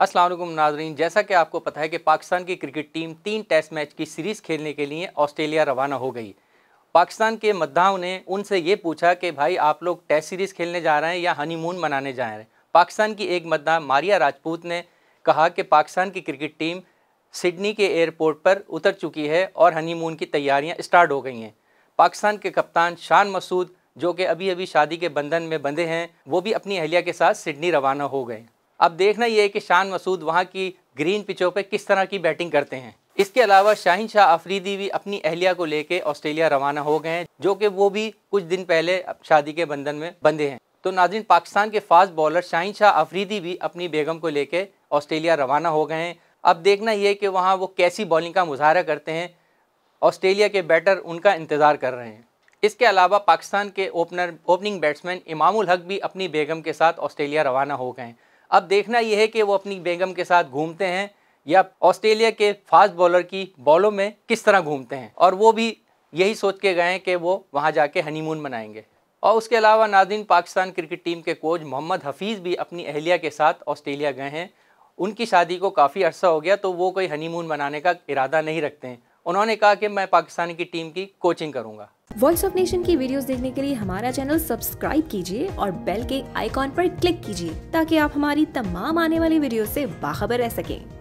असलम नाजरीन जैसा कि आपको पता है कि पाकिस्तान की क्रिकेट टीम तीन टेस्ट मैच की सीरीज़ खेलने के लिए ऑस्ट्रेलिया रवाना हो गई पाकिस्तान के मद्दाओं ने उनसे ये पूछा कि भाई आप लोग टेस्ट सीरीज़ खेलने जा रहे हैं या हनीमून मनाने जा रहे हैं पाकिस्तान की एक मद्दा मारिया राजपूत ने कहा कि पाकिस्तान की क्रिकेट टीम सिडनी के एयरपोर्ट पर उतर चुकी है और हनीमून की तैयारियाँ स्टार्ट हो गई हैं पाकिस्तान के कप्तान शान मसूद जो कि अभी अभी शादी के बंधन में बंधे हैं वो भी अपनी अहलिया के साथ सिडनी रवाना हो गए अब देखना यह है कि शान मसूद वहाँ की ग्रीन पिचों पर किस तरह की बैटिंग करते हैं इसके अलावा शाहिन शाह अफरीदी भी अपनी अहलिया को लेकर ऑस्ट्रेलिया रवाना हो गए हैं जो कि वो भी कुछ दिन पहले शादी के बंधन में बंधे हैं तो नाजिन पाकिस्तान के फास्ट बॉलर शाहिन शाह अफरीदी भी अपनी बेगम को लेकर ऑस्ट्रेलिया रवाना हो गए हैं अब देखना यह कि वहाँ वो कैसी बॉलिंग का मुजाहरा करते हैं ऑस्ट्रेलिया के बैटर उनका इंतज़ार कर रहे हैं इसके अलावा पाकिस्तान के ओपनर ओपनिंग बैट्समैन इमामुल हक भी अपनी बेगम के साथ ऑस्ट्रेलिया रवाना हो गए हैं अब देखना यह है कि वो अपनी बेगम के साथ घूमते हैं या ऑस्ट्रेलिया के फास्ट बॉलर की बॉलों में किस तरह घूमते हैं और वो भी यही सोच के गए हैं कि वो वहाँ जाके हनीमून मनाएंगे और उसके अलावा नादिन पाकिस्तान क्रिकेट टीम के कोच मोहम्मद हफीज़ भी अपनी अहलिया के साथ ऑस्ट्रेलिया गए हैं उनकी शादी को काफ़ी अरसा हो गया तो वो कोई हनीमून मनाने का इरादा नहीं रखते हैं उन्होंने कहा कि मैं पाकिस्तान की टीम की कोचिंग करूँगा वॉइस ऑफ नेशन की वीडियोस देखने के लिए हमारा चैनल सब्सक्राइब कीजिए और बेल के आइकॉन पर क्लिक कीजिए ताकि आप हमारी तमाम आने वाली वीडियो से बाखबर रह सकें